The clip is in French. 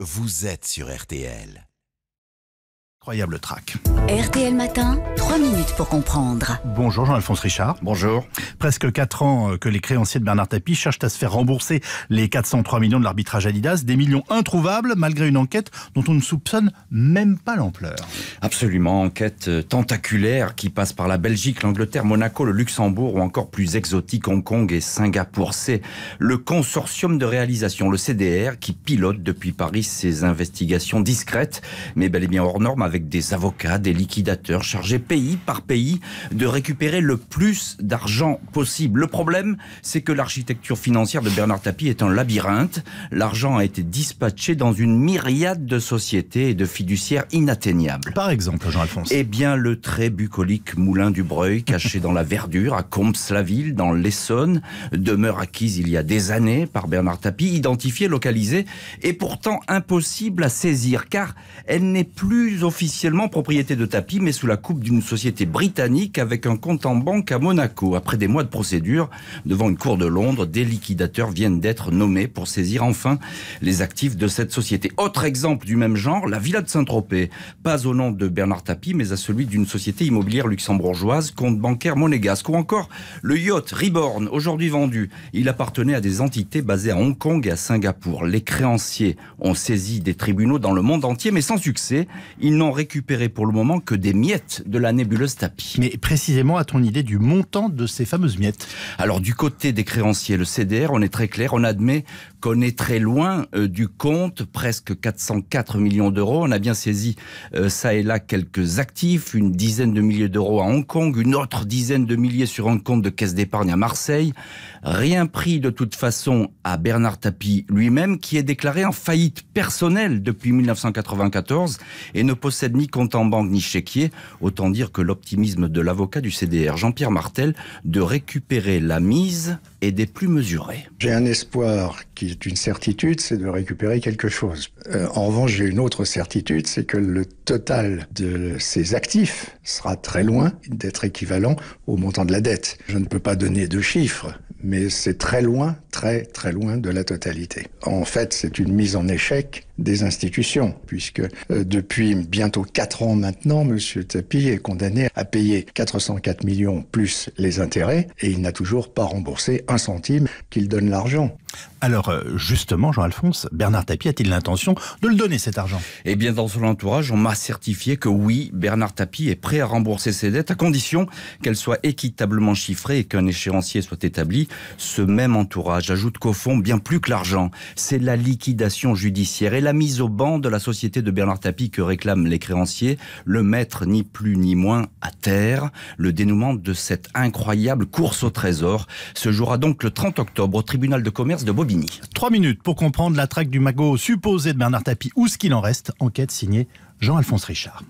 Vous êtes sur RTL. Incroyable track. RTL Matin, 3 minutes pour comprendre. Bonjour Jean-Alphonse Richard. Bonjour. Presque 4 ans euh, que les créanciers de Bernard Tapie cherchent à se faire rembourser les 403 millions de l'arbitrage Adidas, des millions introuvables malgré une enquête dont on ne soupçonne même pas l'ampleur. Absolument, enquête euh, tentaculaire qui passe par la Belgique, l'Angleterre, Monaco, le Luxembourg ou encore plus exotique Hong Kong et Singapour. C'est le consortium de réalisation, le CDR, qui pilote depuis Paris ses investigations discrètes mais bel et bien hors normes avec des avocats, des liquidateurs chargés pays par pays de récupérer le plus d'argent possible. Le problème, c'est que l'architecture financière de Bernard Tapie est un labyrinthe. L'argent a été dispatché dans une myriade de sociétés et de fiduciaires inatteignables. Par exemple, Jean-Alphonse. Eh bien, le très bucolique moulin du Breuil, caché dans la verdure à Combes-la-Ville, dans l'Essonne, demeure acquise il y a des années par Bernard Tapie, identifiée, localisée, et pourtant impossible à saisir, car elle n'est plus officielle officiellement propriété de tapis, mais sous la coupe d'une société britannique avec un compte en banque à Monaco. Après des mois de procédure, devant une cour de Londres, des liquidateurs viennent d'être nommés pour saisir enfin les actifs de cette société. Autre exemple du même genre, la villa de Saint-Tropez. Pas au nom de Bernard Tapie, mais à celui d'une société immobilière luxembourgeoise, compte bancaire monégasque. Ou encore le yacht Reborn, aujourd'hui vendu. Il appartenait à des entités basées à Hong Kong et à Singapour. Les créanciers ont saisi des tribunaux dans le monde entier, mais sans succès. Ils n'ont récupéré pour le moment que des miettes de la nébuleuse tapis. Mais précisément, à ton idée du montant de ces fameuses miettes Alors, du côté des créanciers, le CDR, on est très clair, on admet Connaît très loin euh, du compte, presque 404 millions d'euros. On a bien saisi euh, ça et là quelques actifs, une dizaine de milliers d'euros à Hong Kong, une autre dizaine de milliers sur un compte de caisse d'épargne à Marseille. Rien pris de toute façon à Bernard Tapie lui-même, qui est déclaré en faillite personnelle depuis 1994 et ne possède ni compte en banque ni chéquier. Autant dire que l'optimisme de l'avocat du CDR, Jean-Pierre Martel, de récupérer la mise et des plus mesurés. J'ai un espoir qui est une certitude, c'est de récupérer quelque chose. Euh, en revanche, j'ai une autre certitude, c'est que le total de ces actifs sera très loin d'être équivalent au montant de la dette. Je ne peux pas donner de chiffres, mais c'est très loin très très loin de la totalité. En fait, c'est une mise en échec des institutions, puisque euh, depuis bientôt 4 ans maintenant, M. Tapie est condamné à payer 404 millions plus les intérêts, et il n'a toujours pas remboursé un centime qu'il donne l'argent. Alors euh, justement, Jean-Alphonse, Bernard Tapie a-t-il l'intention de le donner cet argent Eh bien, dans son entourage, on m'a certifié que oui, Bernard Tapie est prêt à rembourser ses dettes à condition qu'elles soient équitablement chiffrées et qu'un échéancier soit établi. Ce même entourage ajoute qu'au fond, bien plus que l'argent, c'est la liquidation judiciaire et la mise au banc de la société de Bernard Tapie que réclament les créanciers, le mettre ni plus ni moins à terre. Le dénouement de cette incroyable course au trésor se jouera donc le 30 octobre au tribunal de commerce de Bobigny. Trois minutes pour comprendre la traque du magot supposé de Bernard Tapie ou ce qu'il en reste. Enquête signée Jean-Alphonse Richard.